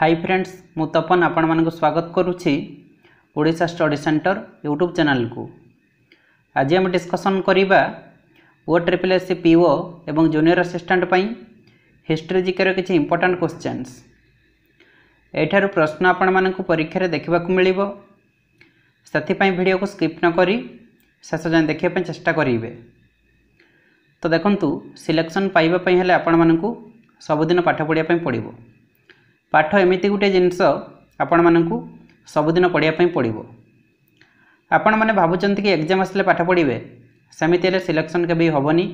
High friends ମୁଁ ତପନ ଆପଣମାନଙ୍କୁ ସ୍ୱାଗତ କରୁଛି ଓଡ଼ିଶା ଷ୍ଟଡ଼ି ସେଣ୍ଟର ୟୁଟ୍ୟୁବ୍ ଚ୍ୟାନେଲକୁ ଆଜି ଆମେ ଡିସ୍କସନ୍ କରିବା O triple S C PO ଏବଂ ଜୁନିୟର ଆସିଷ୍ଟାଣ୍ଟ ପାଇଁ ହିଷ୍ଟ୍ରି ଜିକେର କିଛି ଇମ୍ପୋର୍ଟାଣ୍ଟ କ୍ୱେଶ୍ଚେନ୍ସ ଏଠାରୁ ପ୍ରଶ୍ନ ଆପଣମାନଙ୍କୁ ପରୀକ୍ଷାରେ ଦେଖିବାକୁ ମିଳିବ ସେଥିପାଇଁ ଭିଡ଼ିଓକୁ ସ୍କିପ୍ ନକରି ଶେଷ ଯାଏଁ ଦେଖିବା ପାଇଁ ଚେଷ୍ଟା କରିବେ ତ ଦେଖନ୍ତୁ ସିଲେକ୍ସନ୍ ପାଇବା ପାଇଁ ହେଲେ ଆପଣମାନଙ୍କୁ ସବୁଦିନ ପାଠ ପଢ଼ିବା ପାଇଁ ପଡ଼ିବ ପାଠ ଏମିତି ଗୋଟିଏ ଜିନିଷ ଆପଣମାନଙ୍କୁ ସବୁଦିନ ପଢ଼ିବା ପାଇଁ ପଡ଼ିବ ଆପଣମାନେ ଭାବୁଛନ୍ତି କି ଏକ୍ଜାମ୍ ଆସିଲେ ପାଠ ପଢ଼ିବେ ସେମିତି ହେଲେ ସିଲେକ୍ସନ୍ କେବେ ହେବନି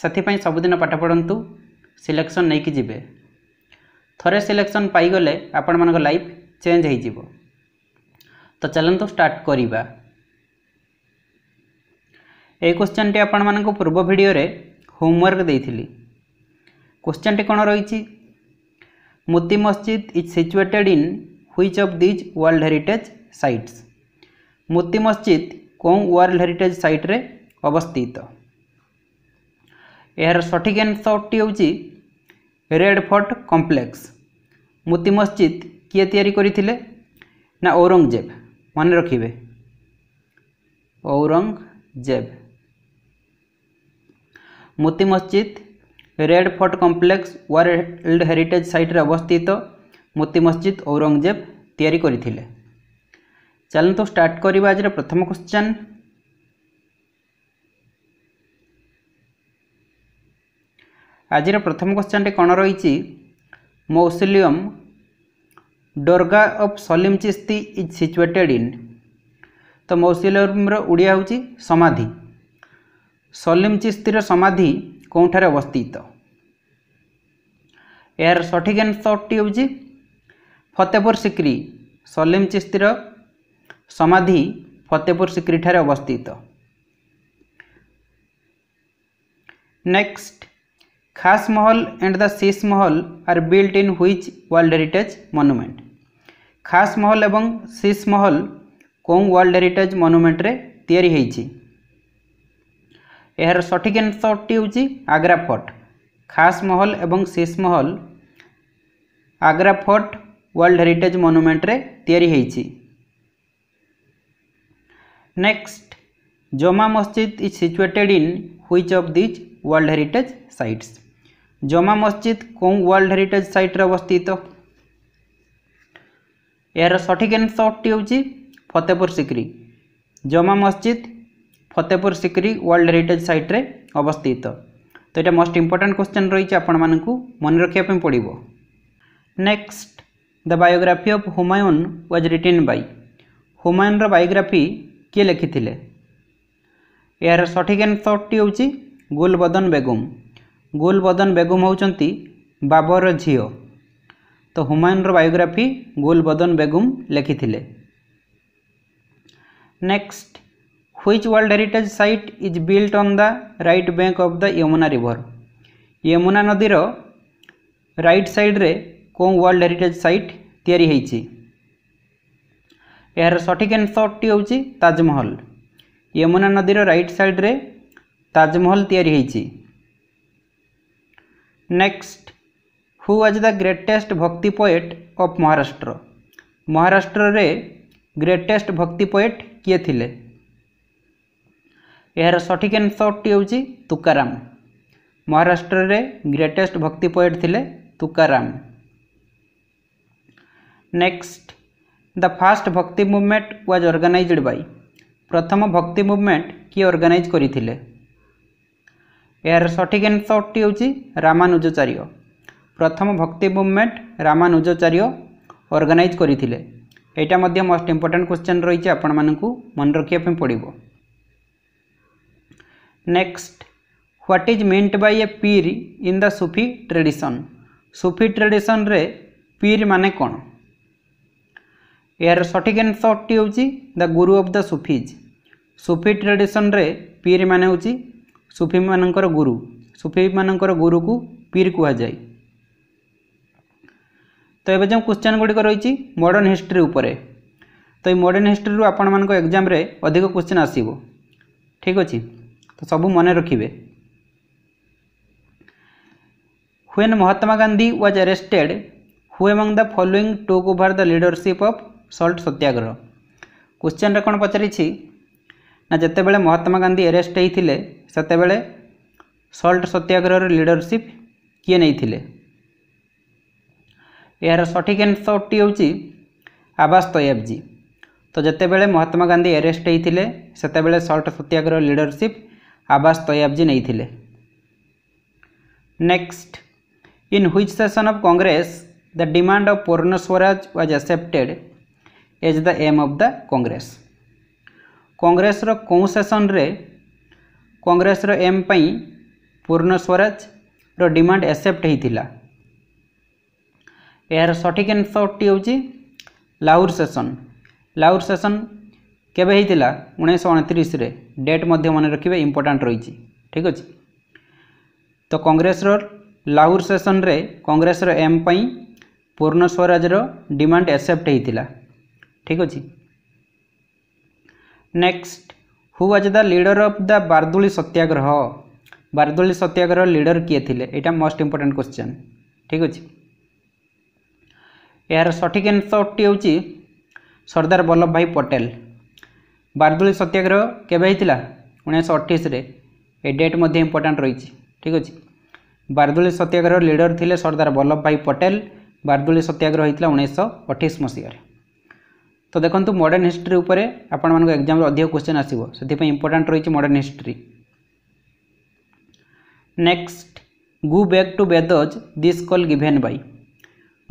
ସେଥିପାଇଁ ସବୁଦିନ ପାଠ ପଢ଼ନ୍ତୁ ସିଲେକ୍ସନ୍ ନେଇକି ଯିବେ ଥରେ ସିଲେକ୍ସନ୍ ପାଇଗଲେ ଆପଣମାନଙ୍କ ଲାଇଫ୍ ଚେଞ୍ଜ ହୋଇଯିବ ତ ଚାଲନ୍ତୁ ଷ୍ଟାର୍ଟ କରିବା ଏଇ କ୍ୱେଶ୍ଚନ୍ଟି ଆପଣମାନଙ୍କୁ ପୂର୍ବ ଭିଡ଼ିଓରେ ହୋମୱାର୍କ ଦେଇଥିଲି କ୍ୱେଶ୍ଚନ୍ଟି କ'ଣ ରହିଛି Moti Masjid is situated in which of these World Heritage Sites? Moti Masjid কোন ওয়ার্ল্ড হেরিটেজ সাইট্রে অবস্থিত এর সঠিক আনসরটি হচ্ছে রেড ফোর্ট কমপ্লেক্স মোতি মসজিদ কি তৈরি করে না ঔরঙ্গজেব মনে রাখবে Aurangzeb Moti Masjid red fort complex world heritage ସାଇଟ୍ରେ ଅବସ୍ଥିତ ମୋତି ମସଜିଦ୍ ଔରଙ୍ଗଜେବ ତିଆରି କରିଥିଲେ ଚାଲନ୍ତୁ ଷ୍ଟାର୍ଟ କରିବା ଆଜିର ପ୍ରଥମ କ୍ୱେଶ୍ଚନ୍ ଆଜିର ପ୍ରଥମ କ୍ୱେଶ୍ଚନ୍ଟି କ'ଣ ରହିଛି mausoleum dargah of Salim Chishti is situated in the ମୌସିଲିୟମ୍ର ଓଡ଼ିଆ ହେଉଛି ସମାଧି ସଲିମ୍ ଚିସ୍ତିର ସମାଧି कौठे अवस्थित यार सठिक आंसर टी फतेहपुर सिक्री सलीम चिस्तर समाधि फतेहपुर सिक्री ठार अवस्थित नेक्स्ट खास महल and the Sheesh Mahal are built in which world heritage monument Khas Mahal एवं शीस महल कौ वर्ल्ड हेरीटेज मनुमेंट रे तैयारी ଏହାର ସଠିକ୍ ଆନ୍ସର୍ଟି ହେଉଛି ଆଗ୍ରା ଫୋର୍ଟ ଖାସ୍ ମହଲ ଏବଂ Sheesh Mahal Agra fort world heritage ମନୁମେଣ୍ଟରେ ତିଆରି ହୋଇଛି next Jama Masjid is situated in which of these world heritage sites Jama Masjid କେଉଁ ୱାର୍ଲଡ଼ ହେରିଟେଜ୍ ସାଇଟ୍ରେ ଅବସ୍ଥିତ ଏହାର ସଠିକ୍ ଆନ୍ସର୍ଟି ହେଉଛି ଫତେପୁର ସିକ୍ରି ଜମା ମସଜିଦ୍ ফতেপুর সিক্রি ওয়ার্ল্ড হেরিটেজ সাইট্রে অবস্থিত তো এটা মোস্ট ইম্পর্টাট কোশ্চেন রয়েছে আপনার মনে রাখা পড়ব next the biography of Humayun was written by হুমায়ুনর বায়োগ্রাফি কি লিখিলে এর সঠিক আনসরটি হচ্ছে গুলবদন বেগুম গুলবদন বেগুম হচ্ছেন বাবর ঝিও তো হুমায়ুনর বায়োগ্রাফি গুলবদন বেগুম লিখিলে next which World Heritage Site is built on the right bank of the Yamuna River? Yamuna नदीर राइट सैड्रे कौ वर्ल्ड हेरीटेज सैट या यार सठिक आन्सरटी हूँ ताजमहल यमुना नदीर राइट सैड्रे ताजमहल या next who was the greatest bhakti poet of maharashtra maharashtra re greatest bhakti poet किए thile ଏହାର ସଠିକ୍ ଆନ୍ସରଟି ହେଉଛି ତୁକାରାମ ମହାରାଷ୍ଟ୍ରରେ ଗ୍ରେଟେଷ୍ଟ ଭକ୍ତି ପଏଟ୍ ଥିଲେ Tukaram next the first bhakti movement was organised by ପ୍ରଥମ ଭକ୍ତି ମୁଭମେଣ୍ଟ କିଏ ଅର୍ଗାନାଇଜ୍ କରିଥିଲେ ଏହାର ସଠିକ୍ ଆନ୍ସରଟି ହେଉଛି ରାମାନୁଜାଚାର୍ଯ୍ୟ ପ୍ରଥମ ଭକ୍ତି ମୁଭମେଣ୍ଟ ରାମାନୁଜାଚାର୍ଯ୍ୟ ଅର୍ଗାନାଇଜ୍ କରିଥିଲେ ଏଇଟା ମଧ୍ୟ ମୋଷ୍ଟ ଇମ୍ପୋର୍ଟାଣ୍ଟ କ୍ୱେଶ୍ଚନ୍ ରହିଛି ଆପଣମାନଙ୍କୁ ମନେ ରଖିବା ପାଇଁ ପଡ଼ିବ Next, what is meant by a peer in the Sufi tradition? Sufi tradition re peer mane kon? Er sotik and sotti uji, the guru of the Sufis. Sufi tradition re peer mane uji, Sufi manankara guru. Sufi manankara guru ku peer kuhajai. ତ ଏବେ ଯେଉଁ question ଗୁଡ଼ିକ ରହିଛି modern history ଉପରେ ତ ଏଇ modern ହିଷ୍ଟ୍ରିରୁ ଆପଣମାନଙ୍କ ଏକ୍ଜାମ୍ରେ ଅଧିକ କ୍ୱେଶ୍ଚିନ୍ ଆସିବ ଠିକ୍ ଅଛି তো সবু মনে রাখবে When Mahatma Gandhi was arrested, who among the following took over the leadership of salt satyagraha କୋଶ୍ଚିନ୍ରେ କ'ଣ ପଚାରିଛି ନା ଯେତେବେଳେ ମହାତ୍ମା ଗାନ୍ଧୀ ଆରେଷ୍ଟ ହେଇଥିଲେ ସେତେବେଳେ ସଲ୍ଟ ସତ୍ୟାଗ୍ରହର ଲିଡରସିପ୍ କିଏ ନେଇଥିଲେ ଏହାର ସଠିକ୍ ଆନ୍ସର୍ଟି ହେଉଛି ଆବାସ ତୈୟବଜୀ ତ ଯେତେବେଳେ ମହାତ୍ମା ଗାନ୍ଧୀ ଆରେଷ୍ଟ ହେଇଥିଲେ ସେତେବେଳେ ସଲ୍ଟ ସତ୍ୟାଗ୍ରହ ଲିଡରସିପ୍ आवास तैयाबजी नहीं next in which session of Congress the demand of purna swaraj was accepted as the aim of the Congress Congress रो कौन सेसन रे एम पई पूर्ण स्वराज रो डिमांड एक्सेप्ट हेतिला यार सठिक एनसर टी होउची लाउर सेसन लाउर सेसन କେବେ ହେଇଥିଲା ଉଣେଇଶହ ଅଣତିରିଶରେ ଡେଟ୍ ମଧ୍ୟ ମନେ ରଖିବେ ଇମ୍ପୋର୍ଟାଣ୍ଟ ରହିଛି ଠିକ୍ ଅଛି ତ କଂଗ୍ରେସର ଲାହୋର ସେସନରେ କଂଗ୍ରେସର ଏମ୍ ପାଇଁ ପୂର୍ଣ୍ଣ ସ୍ୱରାଜର ଡିମାଣ୍ଡ ଏକ୍ସେପ୍ଟ ହୋଇଥିଲା ଠିକ୍ ଅଛି next who was the leader of the Bardoli satyagraha Bardoli satyagraha leader କିଏ ଥିଲେ ଏଇଟା ମୋଷ୍ଟ ଇମ୍ପୋର୍ଟାଣ୍ଟ କ୍ୱେଶ୍ଚନ୍ ଠିକ୍ ଅଛି ଏହାର ସଠିକ୍ ଆନ୍ସରଟି ହେଉଛି ସର୍ଦ୍ଦାର ବଲ୍ଲଭ ଭାଇ ପଟେଲ বারদুলি সত্যাগ্রহ কেবে হয়েছিল উনিশশো অঠেইশে এ ডেট মধ্যে ইম্পর্টাট রয়েছে ঠিক আছে বারদুলি সত্যাগ্রহ লিডর লে সর্দার বল্লভ ভাই পটেল বারদুলি সত্যাগ্রহ হয়েছিল উনিশশো অঠেইশ মশিয়ায় তো দেখুন মডর্ন হিস্ট্রি উপরে আপনার এক্সাম অধিক কোশ্চেন আসব সেই ইম্পর্টাট রয়েছে modern history next go back to Vedas this call given by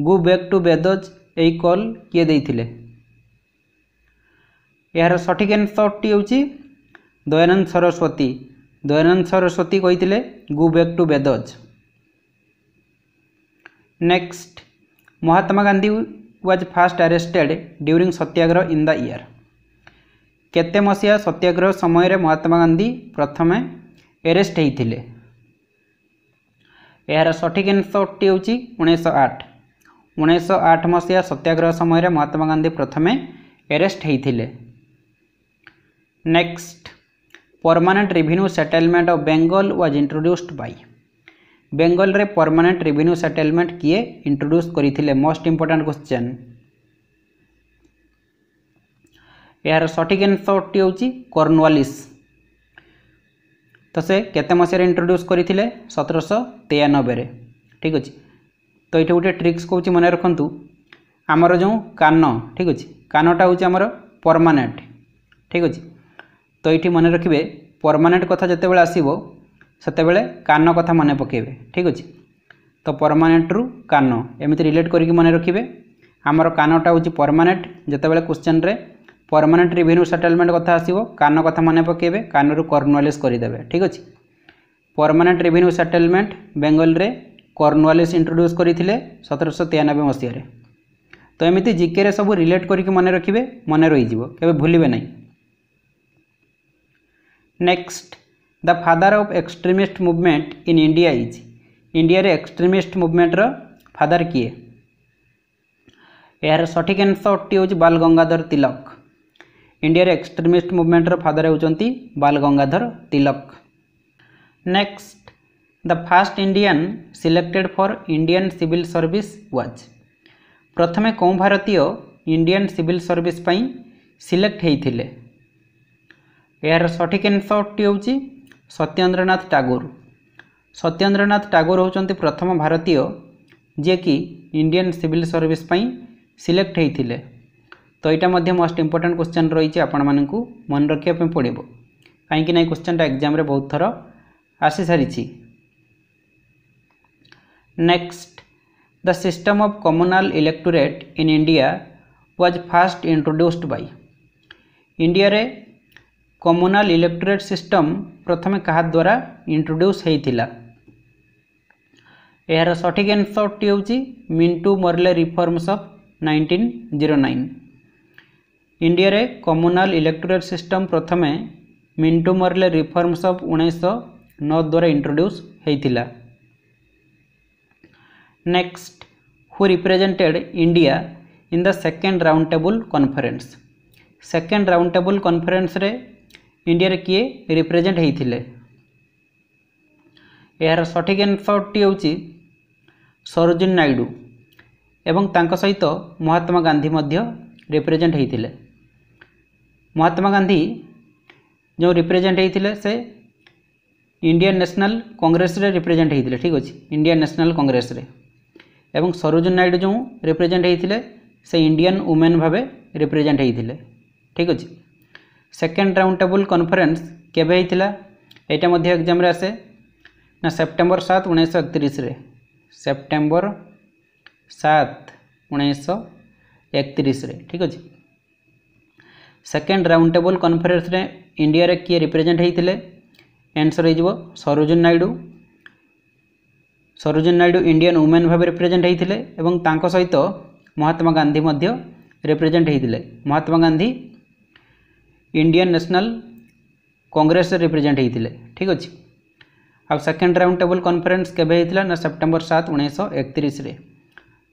go back to Vedas এই কল কিয়ে দিয়ে ଏହାର ସଠିକ୍ ଆନ୍ସରଟି ହେଉଛି ଦୟାନନ୍ଦ ସରସ୍ୱତୀ ଦୟାନନ୍ଦ ସରସ୍ୱତୀ କହିଥିଲେ go back to Vedas next Mahatma Gandhi was first arrested during satyagraha in the year କେତେ ମସିହା ସତ୍ୟାଗ୍ରହ ସମୟରେ ମହାତ୍ମା ଗାନ୍ଧୀ ପ୍ରଥମେ ଆରେଷ୍ଟ ହୋଇଥିଲେ ଏହାର ସଠିକ୍ ଆନ୍ସରଟି ହେଉଛି ଉଣେଇଶହ ଆଠ ଉଣେଇଶହ ଆଠ ମସିହା ସତ୍ୟାଗ୍ରହ ସମୟରେ ମହାତ୍ମା ଗାନ୍ଧୀ ପ୍ରଥମେ ଆରେଷ୍ଟ ହୋଇଥିଲେ next permanent revenue settlement of Bengal was introduced by ବେଙ୍ଗଲରେ ପରମାନେଣ୍ଟ ରିଭିନ୍ୟୁ ସେଟେଲମେଣ୍ଟ କିଏ ଇଣ୍ଟ୍ରୋଡ୍ୟୁସ୍ କରିଥିଲେ ମୋଷ୍ଟ ଇମ୍ପୋର୍ଟାଣ୍ଟ କ୍ୱେଶ୍ଚନ୍ ଏହାର ସଠିକ୍ ଆନ୍ସରଟି ହେଉଛି କର୍ଣ୍ଣୱାଲିସ୍ ତ ସେ କେତେ ମସିହାରେ ଇଣ୍ଟ୍ରୋଡ୍ୟୁସ୍ କରିଥିଲେ ସତରଶହ ତେୟାନବେରେ ଠିକ୍ ଅଛି ତ ଏଇଠି ଗୋଟେ ଟ୍ରିକ୍ସ କହୁଛି ମନେ ରଖନ୍ତୁ ଆମର ଯେଉଁ କାନ ଠିକ୍ ଅଛି କାନଟା ହେଉଛି ଆମର ପରମାନେଣ୍ଟ ଠିକ୍ ଅଛି তো এটি মনে রাখবে পরমানেন্ট কথা যেতবে আসব সেতবে কান কথা মনে পকাইবে ঠিক আছে তো পরমানেন্ট্রু কান এমিতি রিলেট করি মনে রাখবে আমার কানটা হচ্ছে পরমানেন্ট যেতবে কোশ্চেন্রে পরমানেন্ট রিভিনিউ সেটেলমেন্ট কথা আসব কান কথা মনে পকাইবে কানু কর্নওয়ালিস করিদেবে ঠিক আছে পরমানেন্ট রিভিনিউ সেটেলমেন্ট বেঙ্গলরে কর্নওয়ালিস ইন্ট্রোড্যুস করে সতেরোশো তেয়ানবে মশায় তো এমিতি জিকে সব রিলেট করি মনে রাখবে মনে রইযিব কেবে ভুলবে না Next, the father of extremist movement in India is India रे extremist movement father किए ଏହାର ସଠିକ୍ ଆନ୍ସରଟି ହେଉଛି ବାଲ ଗଙ୍ଗାଧର ତିଲକ ଇଣ୍ଡିଆରେ ଏକ୍ସଟ୍ରିମିଷ୍ଟ ମୁଭମେଣ୍ଟର ଫାଦର ହେଉଛନ୍ତି Bal Gangadhar Tilak next the first Indian selected for Indian civil service was ପ୍ରଥମେ କେଉଁ ଭାରତୀୟ ଇଣ୍ଡିଆନ୍ ସିଭିଲ୍ ସର୍ଭିସ୍ ପାଇଁ ସିଲେକ୍ଟ ହୋଇଥିଲେ ଏହାର ସଠିକ୍ ଆନ୍ସରଟି ହେଉଛି ସତ୍ୟେନ୍ଦ୍ରନାଥ ଟାଗୋର ସତ୍ୟେନ୍ଦ୍ରନାଥ ଟାଗୋର ହେଉଛନ୍ତି ପ୍ରଥମ ଭାରତୀୟ ଯିଏକି ଇଣ୍ଡିଆନ୍ ସିଭିଲ୍ ସର୍ଭିସ୍ ପାଇଁ ସିଲେକ୍ଟ ହୋଇଥିଲେ ତ ଏଇଟା ମଧ୍ୟ ମୋଷ୍ଟ ଇମ୍ପୋର୍ଟାଣ୍ଟ କ୍ୱେଶ୍ଚନ୍ ରହିଛି ଆପଣମାନଙ୍କୁ ମନେ ରଖିବା ପାଇଁ ପଡ଼ିବ କାହିଁକି ନା ଏ କ୍ୱେଶ୍ଚନ୍ଟା ଏକ୍ଜାମ୍ରେ ବହୁତ ଥର ଆସିସାରିଛି next the system of communal electorate in India was first introduced by ଇଣ୍ଡିଆରେ କମୁନାଲ ଇଲେକ୍ଟ୍ରେଟ୍ ସିଷ୍ଟମ୍ ପ୍ରଥମେ କାହା ଦ୍ୱାରା ଇଣ୍ଟ୍ରୋଡ୍ୟୁସ୍ ହୋଇଥିଲା ଏହାର ସଠିକ୍ ଆନ୍ସର୍ଟି ହେଉଛି Minto Morley reforms of nineteen zero nine ଇଣ୍ଡିଆରେ କମୁନାଲ ଇଲେକ୍ଟ୍ରୋରେଟ୍ ସିଷ୍ଟମ୍ ପ୍ରଥମେ ମିଣ୍ଟୁ ମର୍ଲେ ରିଫର୍ମସ୍ ଅଫ୍ ଉଣେଇଶହ ନଅ ଦ୍ୱାରା ଇଣ୍ଟ୍ରୋଡ୍ୟୁସ୍ ହୋଇଥିଲା next who represented India in the second round table conference second round table କନଫରେନ୍ସରେ ଇଣ୍ଡିଆରେ କିଏ ରିପ୍ରେଜେଣ୍ଟ ହେଇଥିଲେ ଏହାର ସଠିକ୍ ଆନ୍ସର୍ଟି ହେଉଛି ସରୋଜିନୀ ନାଇଡ଼ୁ ଏବଂ ତାଙ୍କ ସହିତ ମହାତ୍ମା ଗାନ୍ଧୀ ମଧ୍ୟ ରିପ୍ରେଜେଣ୍ଟ ହେଇଥିଲେ ମହାତ୍ମା ଗାନ୍ଧୀ ଯେଉଁ ରିପ୍ରେଜେଣ୍ଟ ହେଇଥିଲେ ସେ ଇଣ୍ଡିଆନ୍ ନ୍ୟାସନାଲ୍ କଂଗ୍ରେସରେ ରିପ୍ରେଜେଣ୍ଟ ହେଇଥିଲେ ଠିକ୍ ଅଛି ଇଣ୍ଡିଆନ୍ ନ୍ୟାସନାଲ୍ କଂଗ୍ରେସରେ ଏବଂ ସରୋଜିନୀ ନାଇଡ଼ୁ ଯେଉଁ ରିପ୍ରେଜେଣ୍ଟ ହେଇଥିଲେ ସେ ଇଣ୍ଡିଆନ୍ ଉମେନ୍ ଭାବେ ରିପ୍ରେଜେଣ୍ଟ ହେଇଥିଲେ ଠିକ୍ ଅଛି সেকেন্ড রাউন্ড টেবুল কনফরেন্স কেবে হয়েছিল এইটা মধ্যে এক্সামে আসে না সেপ্টেম্বর সাত উনিশশো একত্রিশে সেপ্টেম্বর সাত উনিশশো একত্রিশে ঠিক আছে সেকেন্ড রাউন্ড টেবুল কনফরেন্সে ইন্ডিয়ার কিয়ে রিপ্রেজেন্ট হয়েছিল আনসর হয়ে সরোজন নাইডু সরোজন নাইডু ইন্ডিয়ান ওমেন ভাবে রিপ্রেজেন্ট হয়েছিল এবং তাঁর সহিত মহাত্মা গান্ধী মধ্য রিপ্রেজেন্ট হয়েছিল মহাত্মা গান্ধী ଇଣ୍ଡିଆନ୍ ନ୍ୟାସନାଲ୍ କଂଗ୍ରେସରେ ରିପ୍ରେଜେଣ୍ଟ ହୋଇଥିଲେ ଠିକ୍ ଅଛି ଆଉ ସେକେଣ୍ଡ ରାଉଣ୍ଡ ଟେବୁଲ୍ କନ୍ଫରେନ୍ସ କେବେ ହୋଇଥିଲା ନା ସେପ୍ଟେମ୍ବର ସାତ ଉଣେଇଶହ ଏକତିରିଶରେ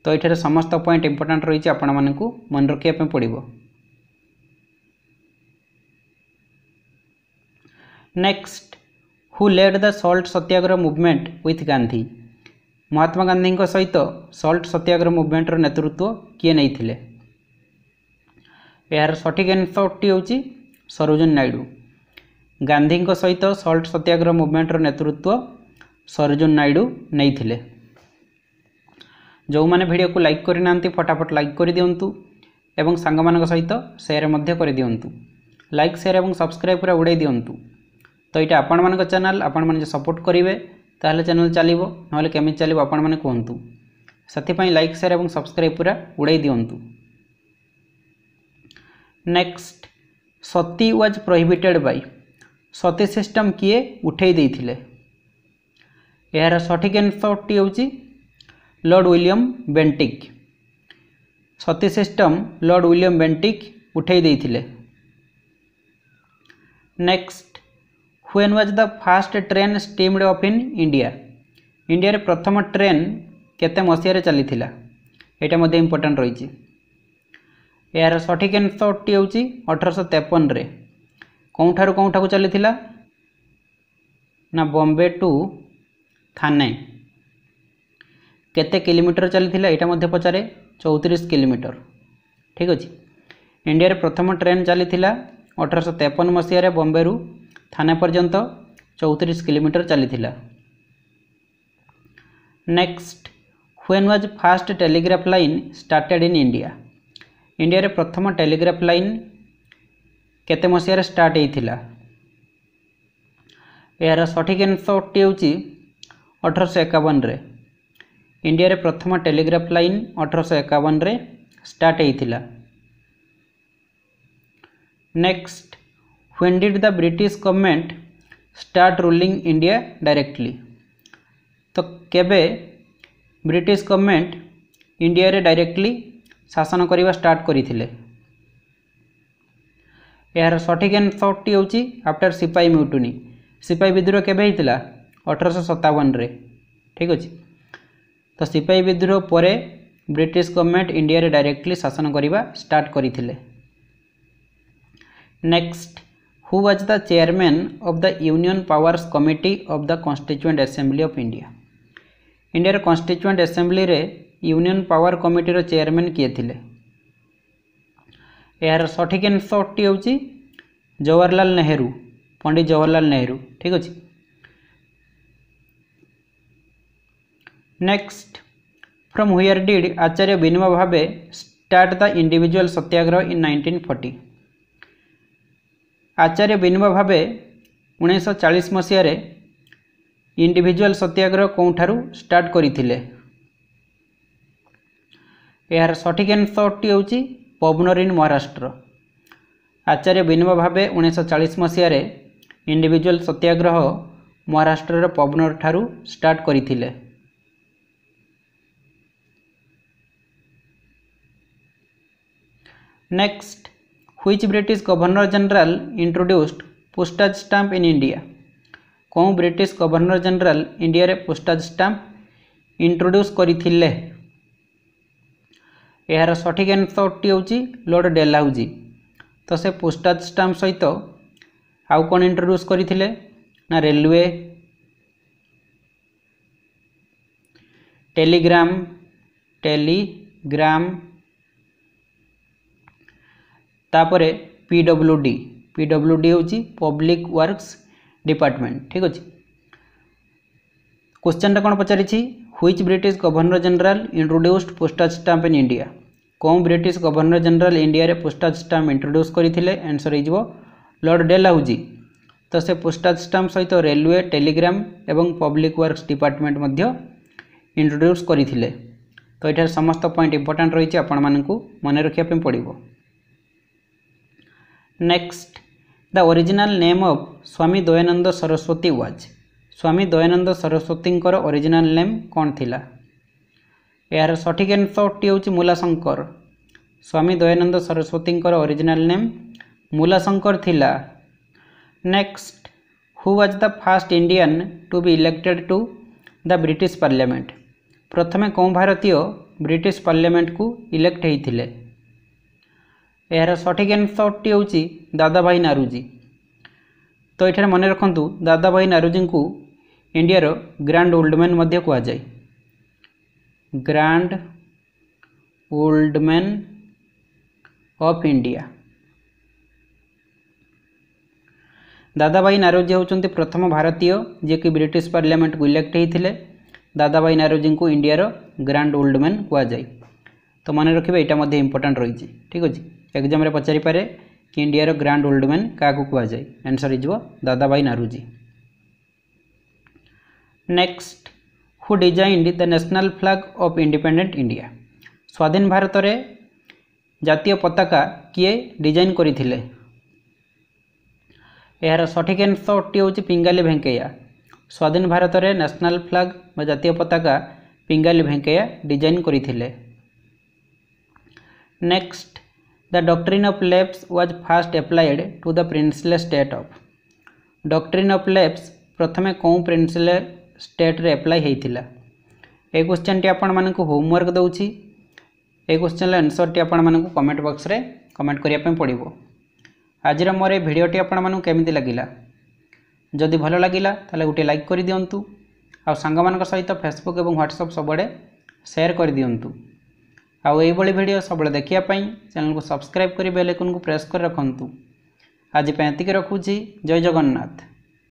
ତ ଏଠାରେ ସମସ୍ତ ପଏଣ୍ଟ ଇମ୍ପୋର୍ଟାଣ୍ଟ ରହିଛି ଆପଣମାନଙ୍କୁ ମନେ ରଖିବା ପାଇଁ ପଡ଼ିବ next who led the salt satyagraha movement with Gandhi Mahatma ଗାନ୍ଧୀଙ୍କ ସହିତ ସଲ୍ଟ ସତ୍ୟାଗ୍ରହ ମୁଭମେଣ୍ଟର ନେତୃତ୍ୱ କିଏ ନେଇଥିଲେ ଏହାର ସଠିକ୍ ଆନ୍ସରଟି ହେଉଛି ସରୋଜିନୀ ନାଇଡ଼ୁ ଗାନ୍ଧୀଙ୍କ ସହିତ ସଲ୍ଟ ସତ୍ୟାଗ୍ରହ ମୁଭମେଣ୍ଟର ନେତୃତ୍ୱ ସରୋଜିନୀ ନାଇଡ଼ୁ ନେଇଥିଲେ ଯେଉଁମାନେ ଭିଡ଼ିଓକୁ ଲାଇକ୍ କରିନାହାନ୍ତି ଫଟାଫଟ ଲାଇକ୍ କରିଦିଅନ୍ତୁ ଏବଂ ସାଙ୍ଗମାନଙ୍କ ସହିତ ସେୟାର ମଧ୍ୟ କରିଦିଅନ୍ତୁ ଲାଇକ୍ ସେୟାର ଏବଂ ସବସ୍କ୍ରାଇବ୍ ପୁରା ଉଡ଼େଇ ଦିଅନ୍ତୁ ତ ଏଇଟା ଆପଣମାନଙ୍କ ଚ୍ୟାନେଲ୍ ଆପଣମାନେ ଯଦି ସପୋର୍ଟ କରିବେ ତାହେଲେ ଚ୍ୟାନେଲ୍ ଚାଲିବ ନହେଲେ କେମିତି ଚାଲିବ ଆପଣମାନେ କୁହନ୍ତୁ ସେଥିପାଇଁ ଲାଇକ୍ ସେୟାର ଏବଂ ସବସ୍କ୍ରାଇବ୍ ପୁରା ଉଡ଼େଇ ଦିଅନ୍ତୁ next sati was prohibited by sati system কিয়ে উঠাই দিয়ে এর সঠিক আনসরটি হচ্ছে Lord William Bentinck sati system Lord William Bentinck উঠাই দিয়ে next when was the first train steamed off in India ইন্ডিয়ার প্রথম ট্রেন কেতে মশিয়ারে চালিলা এটা মধ্যে ইম্পর্টাট রয়েছে ଏହାର ସଠିକ୍ ଏନ୍ସରଟି ହେଉଛି ଅଠରଶହ ତେପନରେ କେଉଁଠାରୁ କେଉଁଠାକୁ ଚାଲିଥିଲା ନା ବମ୍ବେ ଟୁ ଥାନେ କେତେ କିଲୋମିଟର ଚାଲିଥିଲା ଏଇଟା ମଧ୍ୟ ପଚାରେ ଚଉତିରିଶ କିଲୋମିଟର ଠିକ୍ ଅଛି ଇଣ୍ଡିଆରେ ପ୍ରଥମ ଟ୍ରେନ୍ ଚାଲିଥିଲା ଅଠରଶହ ତେପନ ମସିହାରେ ବମ୍ବେରୁ ଥାନେ ପର୍ଯ୍ୟନ୍ତ ଚଉତିରିଶ କିଲୋମିଟର ଚାଲିଥିଲା next when was first telegraph line started in India India प्रथम टेलीग्राफ लाइन केत मसीह स्टार्ट यार सठिक टी अट्टी अठरश एकवन इंडिया प्रथम टेलीग्राफ लाइन अठरश एकवन start next when did the British government start ruling India directly तो केबे ब्रिटिश गवर्नमेंट इंडिया डायरेक्टली ଶାସନ କରିବା ଷ୍ଟାର୍ଟ କରିଥିଲେ ଏହାର ସଠିକ୍ ଏନ୍ସପ୍ଟି ହେଉଛି ଆଫ୍ଟର ସିପାହୀ ମ୍ୟୁଟୁନି ସିପାହୀ ବିଦ୍ରୋହ କେବେ ହେଇଥିଲା ଅଠରଶହ ସତାବନରେ ଠିକ୍ ଅଛି ତ ସିପାହୀ ବିଦ୍ରୋହ ପରେ ବ୍ରିଟିଶ ଗଭର୍ଣ୍ଣମେଣ୍ଟ ଇଣ୍ଡିଆରେ ଡାଇରେକ୍ଟଲି ଶାସନ କରିବା ଷ୍ଟାର୍ଟ କରିଥିଲେ next who was the chairman of the union powers committee of the constituent assembly of India ଇଣ୍ଡିଆର କନଷ୍ଟିଚୁଏଣ୍ଟ ଆସେମ୍ବ୍ଲିରେ ୟୁନିଅନ ପାୱାର କମିଟିର ଚେୟାରମ୍ୟାନ୍ କିଏ ଥିଲେ ଏହାର ସଠିକ ଆନ୍ସରଟି ହେଉଛି ଜବାହରଲାଲ ନେହେରୁ ପଣ୍ଡିତ ଜବାହରଲାଲ ନେହେରୁ ଠିକ୍ ଅଛି next from where did Acharya ବିନିମ Bhave start the individual satyagraha in nineteen forty Acharya ବିନିମ ଭାବେ ଉଣେଇଶହ ଚାଳିଶ ମସିହାରେ ଇଣ୍ଡିଭିଜୁଆଲ ସତ୍ୟାଗ୍ରହ କେଉଁଠାରୁ ଷ୍ଟାର୍ଟ କରିଥିଲେ ଏହାର ସଠିକ୍ ଆନ୍ସରଟି ହେଉଛି ପବନରିନ୍ ମହାରାଷ୍ଟ୍ର ଆଚାର୍ଯ୍ୟ ବିନିମ ଭାବେ ଉଣେଇଶହ ଚାଳିଶ ମସିହାରେ ଇଣ୍ଡିଭିଜୁଆଲ୍ ସତ୍ୟାଗ୍ରହ ମହାରାଷ୍ଟ୍ରର ପବନର ଠାରୁ ଷ୍ଟାର୍ଟ କରିଥିଲେ next which British governor general introduced postage stamp in India କେଉଁ ବ୍ରିଟିଶ ଗଭର୍ଣ୍ଣର ଜେନେରାଲ ଇଣ୍ଡିଆରେ ପୋଷ୍ଟାଜ ଷ୍ଟାମ୍ପ ଇଣ୍ଟ୍ରୋଡ୍ୟୁସ୍ କରିଥିଲେ ଏହାର ସଠିକ୍ ଆନ୍ସରଟି ହେଉଛି ଲର୍ଡ଼ ଡେଲାଉଜି ତ ସେ ପୋଷ୍ଟାଜ ଷ୍ଟାମ୍ପ ସହିତ ଆଉ କ'ଣ ଇଣ୍ଟ୍ରୋଡ୍ୟୁସ୍ କରିଥିଲେ ନା ରେଲୱେ ଟେଲିଗ୍ରାମ ଟେଲିଗ୍ରାମ ତାପରେ P W D P W D ହେଉଛି ପବ୍ଲିକ ୱାର୍କସ ଡିପାର୍ଟମେଣ୍ଟ ଠିକ୍ ଅଛି କ୍ୱେଶ୍ଚନଟା କ'ଣ ପଚାରିଛି which British governor general introduced postage stamp in India କେଉଁ ବ୍ରିଟିଶ ଗଭର୍ଣ୍ଣର ଜେନେରାଲ ଇଣ୍ଡିଆରେ ପୋଷ୍ଟାଜ ଷ୍ଟାମ୍ପ ଇଣ୍ଟ୍ରୋଡ୍ୟୁସ୍ କରିଥିଲେ ଆନ୍ସର ହେଇଯିବ ଲର୍ଡ଼ ଡେଲାହୁଜି ତ ସେ ପୋଷ୍ଟାଜ ଷ୍ଟାମ୍ପ ସହିତ ରେଲୱେ ଟେଲିଗ୍ରାମ ଏବଂ ପବ୍ଲିକ ୱାର୍କସ ଡିପାର୍ଟମେଣ୍ଟ ମଧ୍ୟ ଇଣ୍ଟ୍ରୋଡ୍ୟୁସ୍ କରିଥିଲେ ତ ଏଠାରେ ସମସ୍ତ ପଏଣ୍ଟ ଇମ୍ପୋର୍ଟାଣ୍ଟ ରହିଛି ଆପଣମାନଙ୍କୁ ମନେ ରଖିବା ପାଇଁ ପଡ଼ିବ next the original name of Swami Dayanand Saraswati was Swami Dayanand ସରସ୍ୱତୀଙ୍କର ଅରିଜିନାଲ ନେମ୍ କ'ଣ ଥିଲା ଏହାର ସଠିକ୍ ଆନ୍ସରଟି ହେଉଛି ମୂଲାଶଙ୍କର ସ୍ୱାମୀ ଦୟାନନ୍ଦ ସରସ୍ୱତୀଙ୍କର ଅରିଜିନାଲ ନେମ୍ ମୂଲାଶଙ୍କର ଥିଲା next who was the first Indian to be elected to the British parliament ପ୍ରଥମେ କେଉଁ ଭାରତୀୟ ବ୍ରିଟିଶ ପାର୍ଲିଆମେଣ୍ଟକୁ ଇଲେକ୍ଟ ହୋଇଥିଲେ ଏହାର ସଠିକ୍ ଆନ୍ସରଟି ହେଉଛି ଦାଦାଭାଇ ନାରୁଜୀ ତ ଏଠାରେ ମନେ ରଖନ୍ତୁ ଦାଦାଭାଇ ନାରୁଜୀଙ୍କୁ ଇଣ୍ଡିଆର ଗ୍ରାଣ୍ଡ ଓଲ୍ଡମ୍ୟାନ୍ ମଧ୍ୟ କୁହାଯାଏ grand old man of India Dadabhai Naoroji ହେଉଛନ୍ତି ପ୍ରଥମ ଭାରତୀୟ ଯିଏକି ବ୍ରିଟିଶ ପାର୍ଲାମେଣ୍ଟକୁ ଇଲେକ୍ଟ ହେଇଥିଲେ ଦାଦାଭାଇ ନାରୋଜିଙ୍କୁ ଇଣ୍ଡିଆର ଗ୍ରାଣ୍ଡ ଓଲ୍ଡମ୍ୟାନ୍ କୁହାଯାଏ ତ ମନେ ରଖିବେ ଏଇଟା ମଧ୍ୟ ଇମ୍ପୋର୍ଟାଣ୍ଟ ରହିଛି ଠିକ୍ ଅଛି ଏକ୍ଜାମ୍ରେ ପଚାରିପାରେ କି ଇଣ୍ଡିଆର ଗ୍ରାଣ୍ଡ ଓଲ୍ଡମ୍ୟାନ୍ କାହାକୁ କୁହାଯାଏ ଆନ୍ସର୍ ହେଇଯିବ Dadabhai Naoroji next who designed the national flag of independent India स्वाधीन भारत रे जातीय पताका किए डिजाइन कर सठिक आंसर ओटी होची पिंगाली भेकैया स्वाधीन भारत रे नेशनल फ्लैग व जातीय पताका पिंगाली भेकैया डिजाइन करथिले next the doctrine of lapse was first applied to the princely state of doctrine of lapse प्रथमे कोन प्रिंसले ଷ୍ଟେଟ୍ରେ ଆପ୍ଲାଏ ହୋଇଥିଲା ଏ କ୍ୱେଶ୍ଚନ୍ଟି ଆପଣମାନଙ୍କୁ ହୋମୱାର୍କ ଦେଉଛି ଏ କ୍ୱେଶ୍ଚନ୍ର ଆନ୍ସର୍ଟି ଆପଣମାନଙ୍କୁ କମେଣ୍ଟ ବକ୍ସରେ କମେଣ୍ଟ କରିବା ପାଇଁ ପଡ଼ିବ ଆଜିର ମୋର ଏ ଭିଡ଼ିଓଟି ଆପଣମାନଙ୍କୁ କେମିତି ଲାଗିଲା ଯଦି ଭଲ ଲାଗିଲା ତାହେଲେ ଗୋଟିଏ ଲାଇକ୍ କରିଦିଅନ୍ତୁ ଆଉ ସାଙ୍ଗମାନଙ୍କ ସହିତ ଫେସବୁକ୍ ଏବଂ ହ୍ୱାଟ୍ସଅପ୍ ସବୁବେଳେ ସେୟାର କରିଦିଅନ୍ତୁ ଆଉ ଏଇଭଳି ଭିଡ଼ିଓ ସବୁବେଳେ ଦେଖିବା ପାଇଁ ଚ୍ୟାନେଲକୁ ସବସ୍କ୍ରାଇବ୍ କରି ବେଲେକନକୁ ପ୍ରେସ୍ କରି ରଖନ୍ତୁ ଆଜି ପାଇଁ ଏତିକି ରଖୁଛି ଜୟ ଜଗନ୍ନାଥ